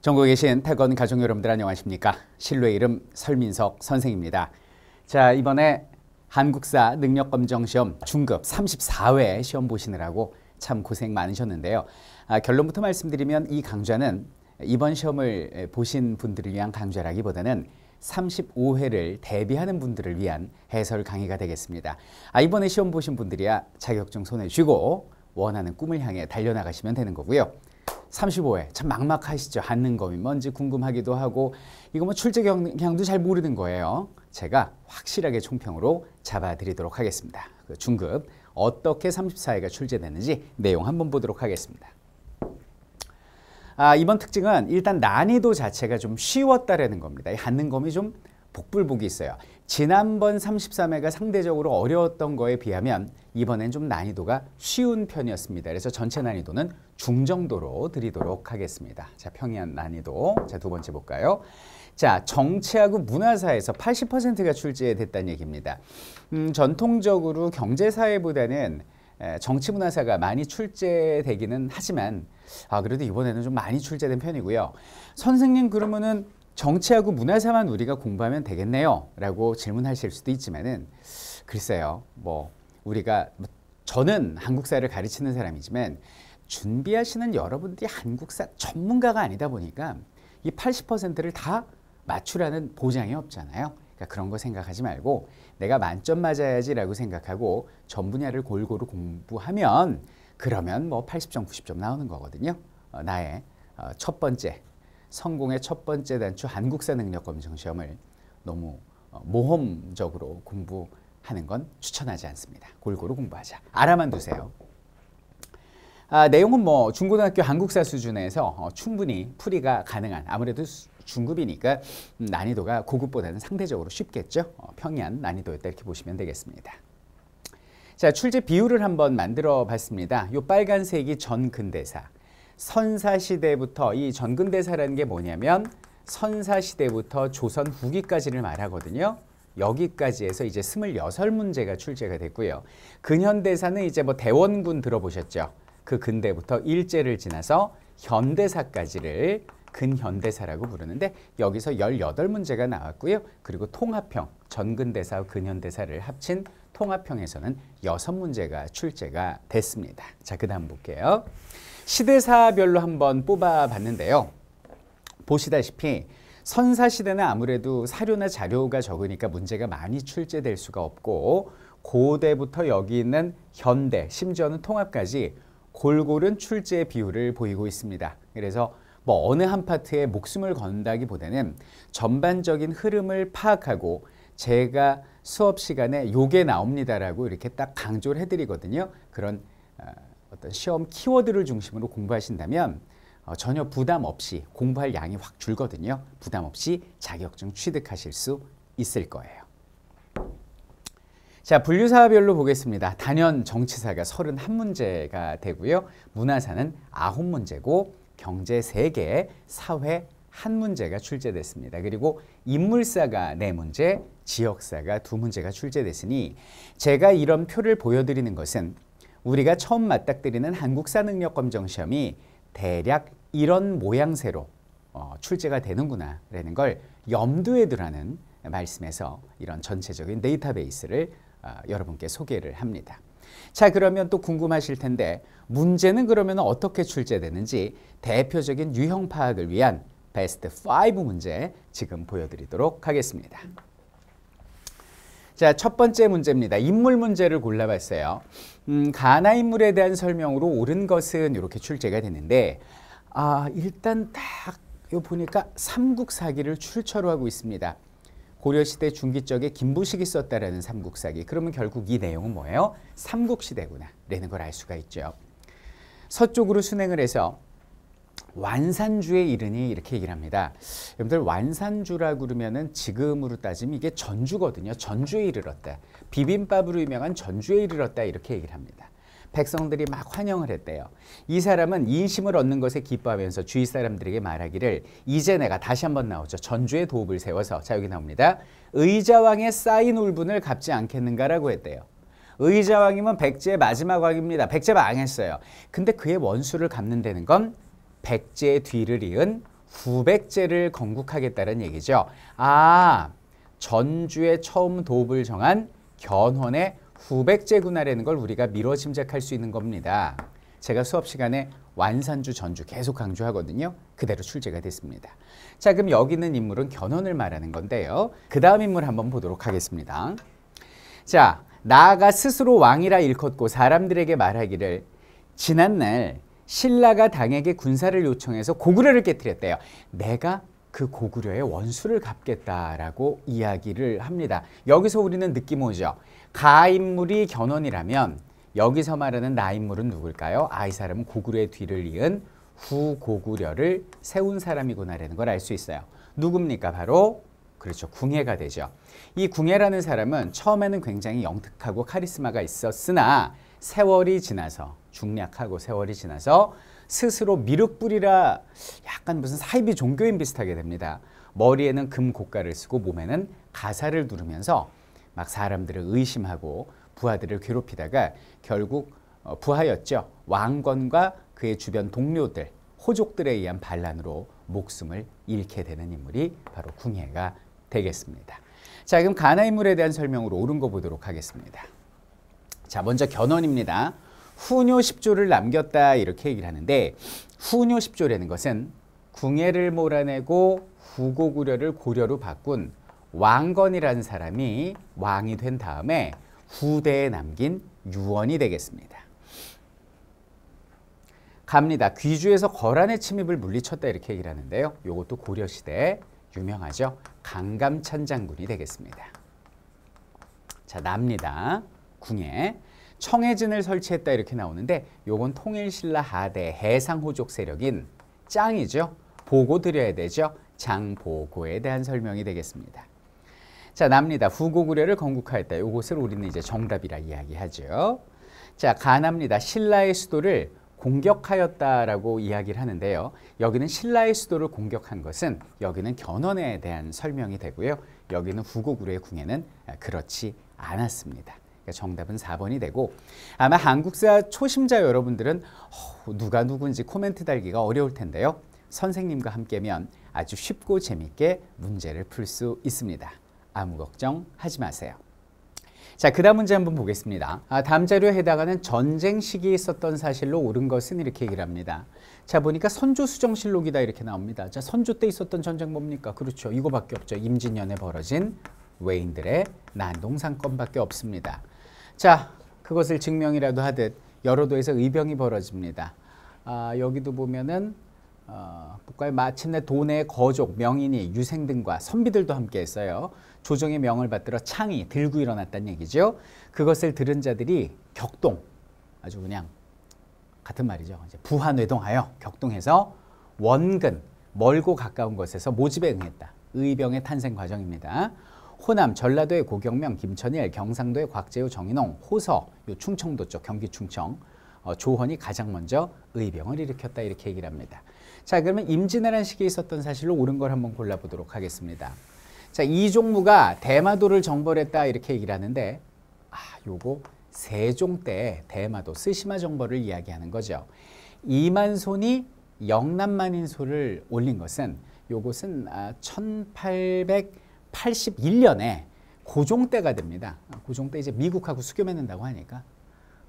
전국에 계신 태권 가족 여러분들 안녕하십니까? 실로의 이름 설민석 선생입니다. 자, 이번에 한국사 능력검정 시험 중급 34회 시험 보시느라고 참 고생 많으셨는데요. 아, 결론부터 말씀드리면 이 강좌는 이번 시험을 보신 분들을 위한 강좌라기보다는 35회를 대비하는 분들을 위한 해설 강의가 되겠습니다. 아, 이번에 시험 보신 분들이야 자격증 손에 쥐고 원하는 꿈을 향해 달려나가시면 되는 거고요. 35회 참 막막하시죠. 한는검이 뭔지 궁금하기도 하고 이거 뭐 출제 경향도 잘 모르는 거예요. 제가 확실하게 총평으로 잡아드리도록 하겠습니다. 그 중급 어떻게 34회가 출제되는지 내용 한번 보도록 하겠습니다. 아, 이번 특징은 일단 난이도 자체가 좀 쉬웠다라는 겁니다. 이 한는검이 좀 복불복이 있어요. 지난번 33회가 상대적으로 어려웠던 거에 비하면 이번엔 좀 난이도가 쉬운 편이었습니다. 그래서 전체 난이도는 중정도로 드리도록 하겠습니다. 자, 평이한 난이도. 자, 두 번째 볼까요? 자, 정치하고 문화사에서 80%가 출제됐다는 얘기입니다. 음, 전통적으로 경제사회보다는 정치 문화사가 많이 출제되기는 하지만 아 그래도 이번에는 좀 많이 출제된 편이고요. 선생님 그러면은 정치하고 문화사만 우리가 공부하면 되겠네요. 라고 질문하실 수도 있지만은 글쎄요. 뭐 우리가 뭐 저는 한국사를 가르치는 사람이지만 준비하시는 여러분들이 한국사 전문가가 아니다 보니까 이 80%를 다 맞추라는 보장이 없잖아요. 그러니까 그런 거 생각하지 말고 내가 만점 맞아야지라고 생각하고 전 분야를 골고루 공부하면 그러면 뭐 80점, 90점 나오는 거거든요. 어, 나의 어, 첫 번째 성공의 첫 번째 단추 한국사 능력 검증 시험을 너무 어, 모험적으로 공부하는 건 추천하지 않습니다. 골고루 공부하자. 알아만 두세요. 아, 내용은 뭐 중고등학교 한국사 수준에서 어, 충분히 풀이가 가능한 아무래도 수, 중급이니까 음, 난이도가 고급보다는 상대적으로 쉽겠죠. 어, 평이한 난이도였다 이렇게 보시면 되겠습니다. 자, 출제 비율을 한번 만들어 봤습니다. 요 빨간색이 전근대사, 선사시대부터 이 전근대사라는 게 뭐냐면 선사시대부터 조선 후기까지를 말하거든요. 여기까지 해서 이제 26문제가 출제가 됐고요. 근현대사는 이제 뭐 대원군 들어보셨죠? 그 근대부터 일제를 지나서 현대사까지를 근현대사라고 부르는데 여기서 18문제가 나왔고요. 그리고 통합형, 전근대사, 와 근현대사를 합친 통합형에서는 6문제가 출제가 됐습니다. 자, 그 다음 볼게요. 시대사별로 한번 뽑아봤는데요. 보시다시피 선사시대는 아무래도 사료나 자료가 적으니까 문제가 많이 출제될 수가 없고 고대부터 여기 있는 현대, 심지어는 통합까지 골고른 출제 비율을 보이고 있습니다. 그래서 뭐 어느 한 파트에 목숨을 건다기보다는 전반적인 흐름을 파악하고 제가 수업 시간에 요게 나옵니다라고 이렇게 딱 강조를 해드리거든요. 그런 아, 어떤 시험 키워드를 중심으로 공부하신다면 어, 전혀 부담 없이 공부할 양이 확 줄거든요. 부담 없이 자격증 취득하실 수 있을 거예요. 자, 분류사별로 보겠습니다. 단연 정치사가 31문제가 되고요. 문화사는 9문제고 경제 3개, 사회 한 문제가 출제됐습니다. 그리고 인물사가 네 문제, 지역사가 두 문제가 출제됐으니 제가 이런 표를 보여드리는 것은 우리가 처음 맞닥뜨리는 한국사 능력 검정 시험이 대략 이런 모양새로 어, 출제가 되는구나라는 걸 염두에 두라는 말씀에서 이런 전체적인 데이터베이스를 어, 여러분께 소개를 합니다. 자 그러면 또 궁금하실 텐데 문제는 그러면 어떻게 출제되는지 대표적인 유형 파악을 위한 베스트 5 문제 지금 보여드리도록 하겠습니다. 자 첫 번째 문제입니다. 인물 문제를 골라봤어요. 음, 가나 인물에 대한 설명으로 옳은 것은 이렇게 출제가 되는데 아, 일단 딱 보니까 삼국사기를 출처로 하고 있습니다. 고려시대 중기적에 김부식이 썼다라는 삼국사기. 그러면 결국 이 내용은 뭐예요? 삼국시대구나 라는 걸 알 수가 있죠. 서쪽으로 순행을 해서 완산주에 이르니 이렇게 얘기를 합니다. 여러분들 완산주라고 그러면은 지금으로 따지면 이게 전주거든요. 전주에 이르렀다. 비빔밥으로 유명한 전주에 이르렀다 이렇게 얘기를 합니다. 백성들이 막 환영을 했대요. 이 사람은 인심을 얻는 것에 기뻐하면서 주위 사람들에게 말하기를 이제 내가 다시 한번 나오죠. 전주의 도읍을 세워서 자 여기 나옵니다. 의자왕의 쌓인 울분을 갚지 않겠는가라고 했대요. 의자왕이면 백제의 마지막 왕입니다. 백제 망했어요. 근데 그의 원수를 갚는다는 건 백제 뒤를 이은 후백제를 건국하겠다는 얘기죠. 아, 전주에 처음 도읍을 정한 견훤의 후백제군화라는걸 우리가 미뤄 짐작할 수 있는 겁니다. 제가 수업 시간에 완산주 전주 계속 강조하거든요. 그대로 출제가 됐습니다. 자, 그럼 여기 있는 인물은 견훤을 말하는 건데요. 그 다음 인물 한번 보도록 하겠습니다. 자, 나가 스스로 왕이라 일컫고 사람들에게 말하기를 지난날 신라가 당에게 군사를 요청해서 고구려를 깨뜨렸대요. 내가 그 고구려의 원수를 갚겠다라고 이야기를 합니다. 여기서 우리는 느낌 오죠. 가인물이 견훤이라면 여기서 말하는 나인물은 누굴까요? 아, 이 사람은 고구려의 뒤를 이은 후고구려를 세운 사람이구나라는 걸 알 수 있어요. 누굽니까? 바로 그렇죠. 궁예가 되죠. 이 궁예라는 사람은 처음에는 굉장히 영특하고 카리스마가 있었으나 세월이 지나서 중략하고 세월이 지나서 스스로 미륵불이라 약간 무슨 사이비 종교인 비슷하게 됩니다. 머리에는 금 고가를 쓰고 몸에는 가사를 두르면서막 사람들을 의심하고 부하들을 괴롭히다가 결국 어, 부하였죠. 왕건과 그의 주변 동료들, 호족들에 의한 반란으로 목숨을 잃게 되는 인물이 바로 궁예가 되겠습니다. 자, 그럼 가나 인물에 대한 설명으로 옳은 거 보도록 하겠습니다. 자, 먼저 견훤입니다. 훈요 1조를 남겼다 이렇게 얘기를 하는데 훈요 1조라는 것은 궁예를 몰아내고 후고구려를 고려로 바꾼 왕건이라는 사람이 왕이 된 다음에 후대에 남긴 유언이 되겠습니다. 갑니다. 귀주에서 거란의 침입을 물리쳤다 이렇게 얘기를 하는데요. 이것도 고려시대 유명하죠. 강감찬 장군이 되겠습니다. 자, 납니다. 궁에 청해진을 설치했다 이렇게 나오는데 요건 통일신라 하대 해상호족 세력인 짱이죠. 보고 드려야 되죠. 장보고에 대한 설명이 되겠습니다. 자, 납니다. 후고구려를 건국하였다. 요것을 우리는 이제 정답이라 이야기하죠. 자, 가납니다. 신라의 수도를 공격하였다라고 이야기를 하는데요. 여기는 신라의 수도를 공격한 것은 여기는 견훤에 대한 설명이 되고요. 여기는 후고구려의 궁에는 그렇지 않았습니다. 그러니까 정답은 4번이 되고 아마 한국사 초심자 여러분들은 어, 누가 누군지 코멘트 달기가 어려울 텐데요. 선생님과 함께면 아주 쉽고 재밌게 문제를 풀 수 있습니다. 아무 걱정 하지 마세요. 자, 그 다음 문제 한번 보겠습니다. 아, 다음 자료에 해당하는 전쟁 시기에 있었던 사실로 옳은 것은 이렇게 얘기를 합니다. 자, 보니까 선조 수정실록이다 이렇게 나옵니다. 자, 선조 때 있었던 전쟁 뭡니까? 그렇죠. 이거밖에 없죠. 임진년에 벌어진 외인들의 난동상권밖에 없습니다. 자, 그것을 증명이라도 하듯 여러도에서 의병이 벌어집니다. 아, 여기도 보면은 어, 국가에 마침내 도내 거족, 명인이, 유생 등과 선비들도 함께했어요. 조정의 명을 받들어 창이 들고 일어났다는 얘기죠. 그것을 들은 자들이 격동, 아주 그냥 같은 말이죠. 부하뇌동하여 격동해서 원근, 멀고 가까운 곳에서 모집에 응했다. 의병의 탄생 과정입니다. 호남, 전라도의 고경명, 김천일, 경상도의 곽재우, 정인홍, 호서, 요 충청도 쪽, 경기 충청, 어, 조헌이 가장 먼저 의병을 일으켰다 이렇게 얘기를 합니다. 자 그러면 임진왜란 시기에 있었던 사실로 옳은 걸 한번 골라보도록 하겠습니다. 자 이종무가 대마도를 정벌했다 이렇게 얘기를 하는데 아 요거 세종 때 대마도 쓰시마 정벌을 이야기하는 거죠. 이만손이 영남만인소를 올린 것은 요것은 아, 1800 81년에 고종 때가 됩니다. 고종 때 이제 미국하고 수교 맺는다고 하니까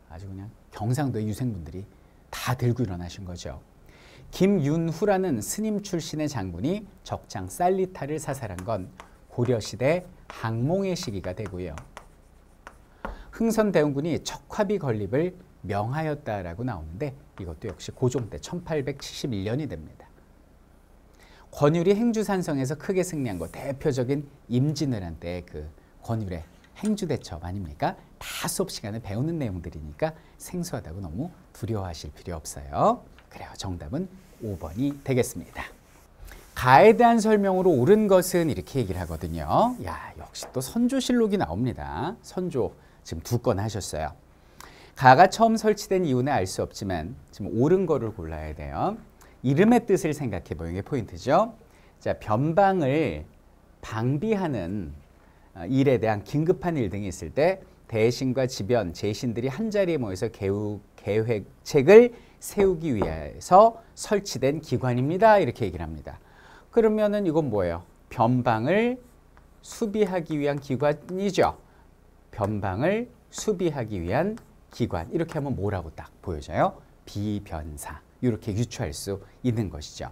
아주 그냥 경상도의 유생분들이 다 들고 일어나신 거죠. 김윤후라는 스님 출신의 장군이 적장 살리타를 사살한 건 고려시대 항몽의 시기가 되고요. 흥선대원군이 척화비 건립을 명하였다라고 나오는데 이것도 역시 고종 때 1871년이 됩니다. 권율이 행주산성에서 크게 승리한 거 대표적인 임진왜란 때 그 권율의 행주대첩 아닙니까? 다 수업 시간에 배우는 내용들이니까 생소하다고 너무 두려워하실 필요 없어요. 그래요. 정답은 5번이 되겠습니다. 가에 대한 설명으로 옳은 것은 이렇게 얘기를 하거든요. 야, 역시 또 선조실록이 나옵니다. 선조 지금 두 건 하셨어요. 가가 처음 설치된 이유는 알 수 없지만 지금 옳은 거를 골라야 돼요. 이름의 뜻을 생각해 보는 게 포인트죠. 자, 변방을 방비하는 어, 일에 대한 긴급한 일 등이 있을 때 대신과 지변, 제신들이 한자리에 모여서 개우, 계획책을 세우기 위해서 설치된 기관입니다. 이렇게 얘기를 합니다. 그러면은 이건 뭐예요? 변방을 수비하기 위한 기관이죠. 변방을 수비하기 위한 기관. 이렇게 하면 뭐라고 딱 보여져요? 비변사. 이렇게 유추할 수 있는 것이죠.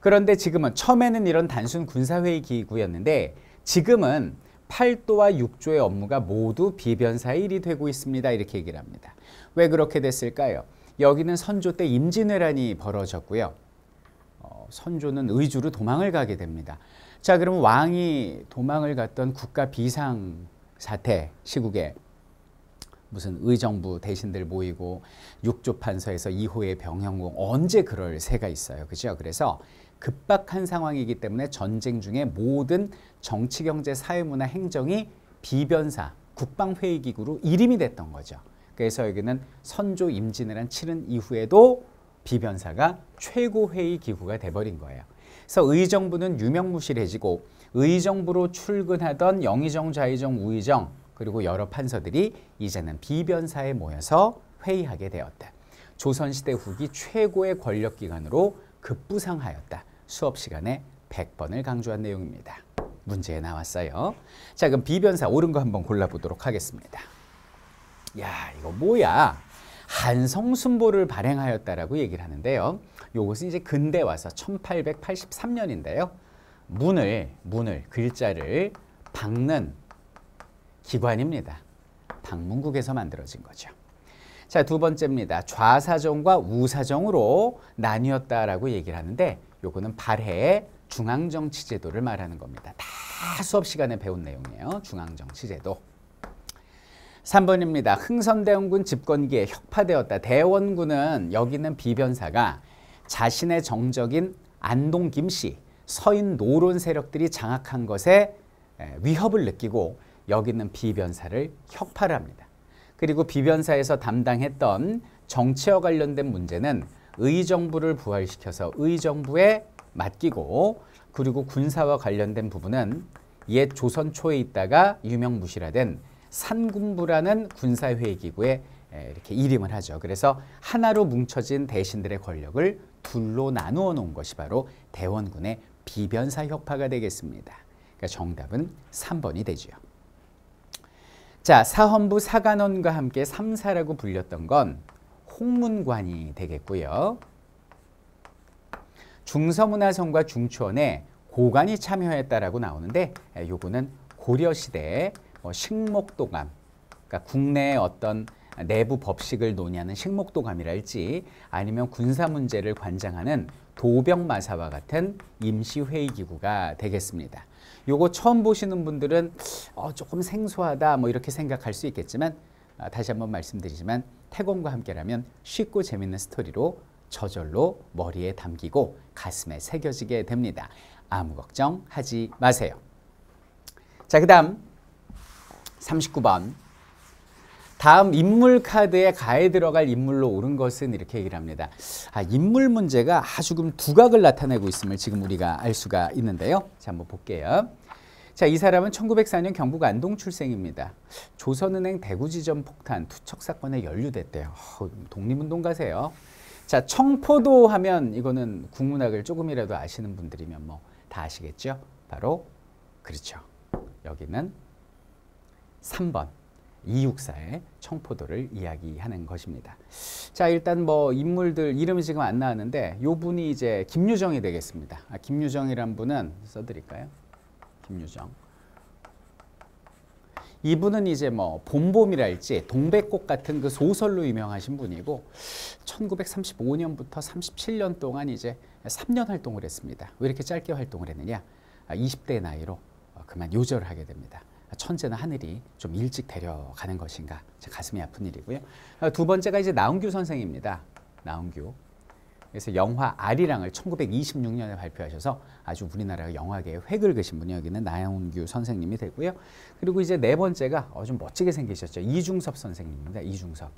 그런데 지금은 처음에는 이런 단순 군사회의 기구였는데 지금은 8도와 6조의 업무가 모두 비변사의 일이 되고 있습니다. 이렇게 얘기를 합니다. 왜 그렇게 됐을까요? 여기는 선조 때 임진왜란이 벌어졌고요. 어, 선조는 의주로 도망을 가게 됩니다. 자, 그럼 왕이 도망을 갔던 국가 비상 사태 시국에 무슨 의정부 대신들 모이고 육조 판서에서 이후의 병영궁 언제 그럴 새가 있어요. 그죠? 그래서 급박한 상황이기 때문에 전쟁 중에 모든 정치, 경제, 사회, 문화, 행정이 비변사, 국방회의기구로 이름이 됐던 거죠. 그래서 여기는 선조 임진왜란 치른 이후에도 비변사가 최고회의 기구가 돼버린 거예요. 그래서 의정부는 유명무실해지고 의정부로 출근하던 영의정, 좌의정, 우의정 그리고 여러 판서들이 이제는 비변사에 모여서 회의하게 되었다. 조선시대 후기 최고의 권력기관으로 급부상하였다. 수업 시간에 100번을 강조한 내용입니다. 문제에 나왔어요. 자, 그럼 비변사 옳은 거 한번 골라보도록 하겠습니다. 야, 이거 뭐야? 한성순보를 발행하였다라고 얘기를 하는데요. 요것은 이제 근대 와서 1883년인데요. 문을, 문을, 글자를 박는 기관입니다. 방문국에서 만들어진 거죠. 자, 두 번째입니다. 좌사정과 우사정으로 나뉘었다라고 얘기를 하는데 요거는 발해의 중앙정치제도를 말하는 겁니다. 다 수업 시간에 배운 내용이에요. 중앙정치제도. 3번입니다. 흥선대원군 집권기에 혁파되었다. 대원군은 여기는 비변사가 자신의 정적인 안동 김씨, 서인 노론 세력들이 장악한 것에 위협을 느끼고 여기 있는 비변사를 혁파를 합니다. 그리고 비변사에서 담당했던 정치와 관련된 문제는 의정부를 부활시켜서 의정부에 맡기고 그리고 군사와 관련된 부분은 옛 조선 초에 있다가 유명무실화된 산군부라는 군사회의기구에 이렇게 이름을 하죠. 그래서 하나로 뭉쳐진 대신들의 권력을 둘로 나누어 놓은 것이 바로 대원군의 비변사 혁파가 되겠습니다. 그러니까 정답은 3번이 되지요. 자, 사헌부 사관원과 함께 삼사라고 불렸던 건 홍문관이 되겠고요. 중서문화성과 중초원에 고관이 참여했다라고 나오는데 요거는 고려시대 어, 식목도감 그러니까 국내의 어떤 내부 법식을 논의하는 식목도감이랄지 아니면 군사 문제를 관장하는 도병마사와 같은 임시회의기구가 되겠습니다. 요거 처음 보시는 분들은 어, 조금 생소하다 뭐 이렇게 생각할 수 있겠지만 아, 다시 한번 말씀드리지만 태공과 함께라면 쉽고 재밌는 스토리로 저절로 머리에 담기고 가슴에 새겨지게 됩니다. 아무 걱정하지 마세요. 자, 그 다음 39번 다음 인물 카드에 가에 들어갈 인물로 오른 것은 이렇게 얘기를 합니다. 아, 인물 문제가 아주 금 두각을 나타내고 있음을 지금 우리가 알 수가 있는데요. 자, 한번 볼게요. 자, 이 사람은 1904년 경북 안동 출생입니다. 조선은행 대구지점 폭탄 투척 사건에 연루됐대요. 어, 독립운동가세요. 자, 청포도 하면 이거는 국문학을 조금이라도 아시는 분들이면 뭐 다 아시겠죠? 바로 그렇죠. 여기는 3번 이육사의 청포도를 이야기하는 것입니다. 자, 일단 뭐 인물들 이름이 지금 안 나왔는데 요 분이 이제 김유정이 되겠습니다. 아, 김유정이란 분은 써드릴까요? 김유정. 이분은 이제 뭐 봄봄이랄지 동백꽃 같은 그 소설로 유명하신 분이고 1935년부터 37년 동안 이제 3년 활동을 했습니다. 왜 이렇게 짧게 활동을 했느냐? 20대 아, 나이로 어, 그만 요절하게 됩니다. 천재는 하늘이 좀 일찍 데려가는 것인가 가슴이 아픈 일이고요. 아, 두 번째가 이제 나은규 선생입니다. 나은규. 그래서 영화 아리랑을 1926년에 발표하셔서 아주 우리나라 영화계에 획을 그신 분이 여기는 나영규 선생님이 되고요. 그리고 이제 네 번째가 어, 좀 멋지게 생기셨죠. 이중섭 선생님입니다. 이중섭.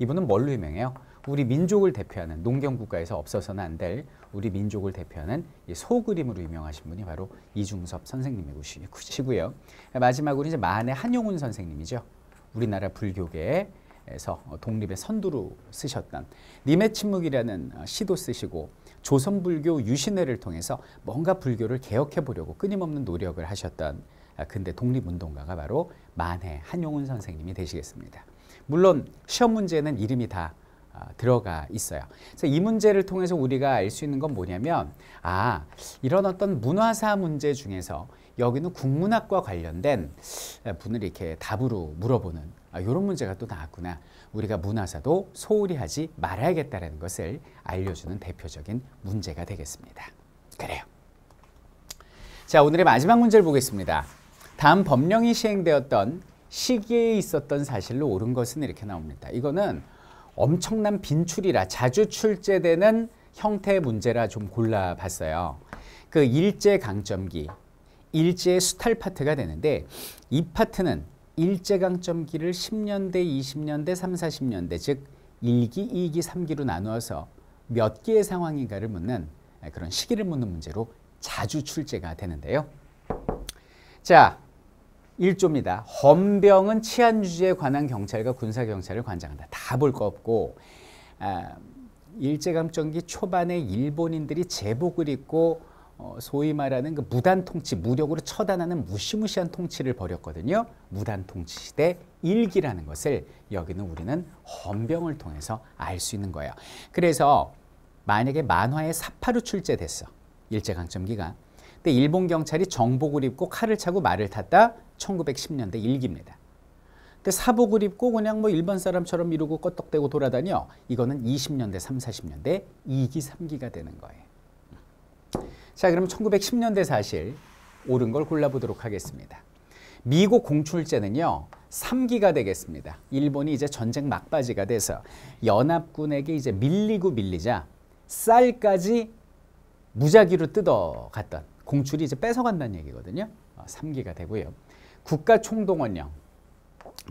이분은 뭘로 유명해요? 우리 민족을 대표하는 농경국가에서 없어서는 안 될 우리 민족을 대표하는 소그림으로 유명하신 분이 바로 이중섭 선생님이시고요. 마지막으로 이제 만해 한용운 선생님이죠. 우리나라 불교계에서 독립의 선두로 쓰셨던 님의 침묵이라는 시도 쓰시고 조선불교 유신회를 통해서 뭔가 불교를 개혁해 보려고 끊임없는 노력을 하셨던 근대 독립운동가가 바로 만해 한용운 선생님이 되시겠습니다. 물론 시험 문제는 이름이 다 아, 들어가 있어요. 그래서 이 문제를 통해서 우리가 알 수 있는 건 뭐냐면 아 이런 어떤 문화사 문제 중에서 여기는 국문학과 관련된 분을 이렇게 답으로 물어보는 아, 이런 문제가 또 나왔구나. 우리가 문화사도 소홀히 하지 말아야겠다는 것을 알려주는 대표적인 문제가 되겠습니다. 그래요. 자 오늘의 마지막 문제를 보겠습니다. 다음 법령이 시행되었던 시기에 있었던 사실로 옳은 것은 이렇게 나옵니다. 이거는 엄청난 빈출이라 자주 출제되는 형태의 문제라 좀 골라봤어요. 그 일제 강점기, 일제의 수탈 파트가 되는데 이 파트는 일제 강점기를 10년대, 20년대, 3, 40년대 즉 1기, 2기, 3기로 나누어서 몇 개의 상황인가를 묻는 그런 시기를 묻는 문제로 자주 출제가 되는데요. 자, 1조입니다. 헌병은 치안 유지에 관한 경찰과 군사 경찰을 관장한다. 다 볼 거 없고 아, 일제감정기 초반에 일본인들이 제복을 입고 어, 소위 말하는 그 무단 통치, 무력으로 처단하는 무시무시한 통치를 벌였거든요. 무단 통치 시대 일기라는 것을 여기는 우리는 헌병을 통해서 알 수 있는 거예요. 그래서 만약에 만화에 사파로 출제됐어. 일제강점기가. 근데 일본 경찰이 정복을 입고 칼을 차고 말을 탔다. 1910년대 일기입니다. 그때 사복을 입고 그냥 뭐 일반 사람처럼 이러고 껐덕대고 돌아다녀 이거는 20년대 3, 40년대 2기, 3기가 되는 거예요. 자 그럼 1910년대 사실 옳은 걸 골라보도록 하겠습니다. 미국 공출제는요. 3기가 되겠습니다. 일본이 이제 전쟁 막바지가 돼서 연합군에게 이제 밀리고 밀리자 쌀까지 무작위로 뜯어갔던 공출이 이제 뺏어간다는 얘기거든요. 3기가 어, 되고요. 국가 총동원령,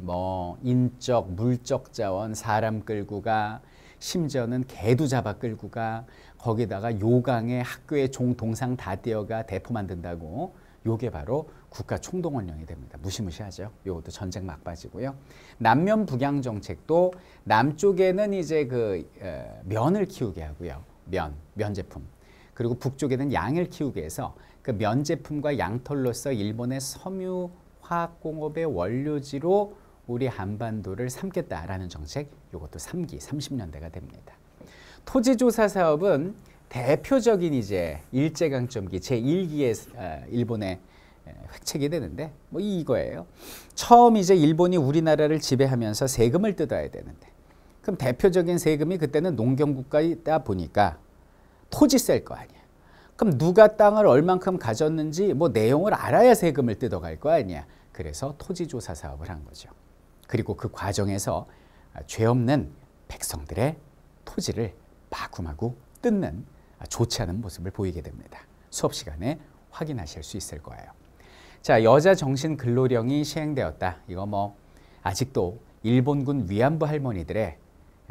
뭐 인적, 물적 자원, 사람 끌고 가, 심지어는 개도 잡아 끌고 가, 거기다가 요강에 학교에 종 동상 다 떼어가 대포 만든다고 요게 바로 국가 총동원령이 됩니다. 무시무시하죠. 요것도 전쟁 막바지고요. 남면 북양 정책도 남쪽에는 이제 그 에, 면을 키우게 하고요. 면, 면제품. 그리고 북쪽에는 양을 키우게 해서 그 면제품과 양털로서 일본의 섬유 화학공업의 원료지로 우리 한반도를 삼겠다라는 정책 이것도 3기 30년대가 됩니다. 토지조사 사업은 대표적인 이제 일제강점기 제1기에 어, 일본에 획책이 되는데 뭐 이거예요. 처음 이제 일본이 우리나라를 지배하면서 세금을 뜯어야 되는데 그럼 대표적인 세금이 그때는 농경국가이다 보니까 토지세거 아니야. 그럼 누가 땅을 얼만큼 가졌는지 뭐 내용을 알아야 세금을 뜯어갈 거 아니야. 그래서 토지조사 사업을 한 거죠. 그리고 그 과정에서 죄 없는 백성들의 토지를 마구마구 뜯는 아, 좋지 않은 모습을 보이게 됩니다. 수업 시간에 확인하실 수 있을 거예요. 자, 여자 정신 근로령이 시행되었다. 이거 뭐 아직도 일본군 위안부 할머니들의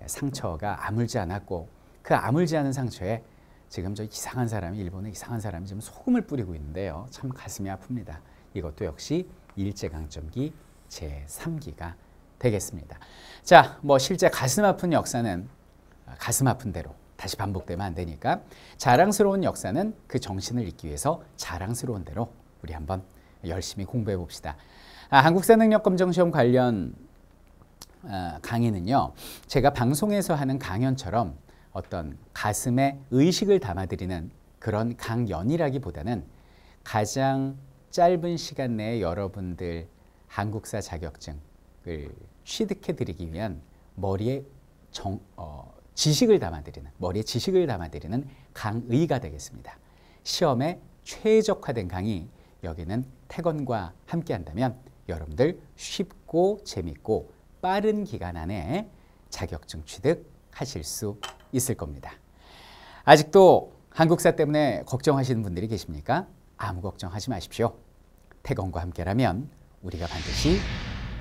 상처가 아물지 않았고 그 아물지 않은 상처에 지금 저 이상한 사람이 일본의 이상한 사람이 지금 소금을 뿌리고 있는데요. 참 가슴이 아픕니다. 이것도 역시 일제강점기 제3기가 되겠습니다. 자, 뭐 실제 가슴 아픈 역사는 아, 가슴 아픈 대로 다시 반복되면 안 되니까 자랑스러운 역사는 그 정신을 잊기 위해서 자랑스러운 대로 우리 한번 열심히 공부해 봅시다. 아, 한국사 능력 검정 시험 관련 어, 강의는요. 제가 방송에서 하는 강연처럼 어떤 가슴에 의식을 담아드리는 그런 강연이라기보다는 가장 짧은 시간 내에 여러분들 한국사 자격증을 취득해 드리기 위한 머리에 정, 어, 지식을 담아드리는 머리에 지식을 담아드리는 강의가 되겠습니다. 시험에 최적화된 강의 여기는 태건과 함께 한다면 여러분들 쉽고 재밌고 빠른 기간 안에 자격증 취득하실 수 있을 겁니다. 아직도 한국사 때문에 걱정하시는 분들이 계십니까? 아무 걱정하지 마십시오. 태권과 함께라면 우리가 반드시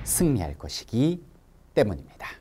승리할 것이기 때문입니다.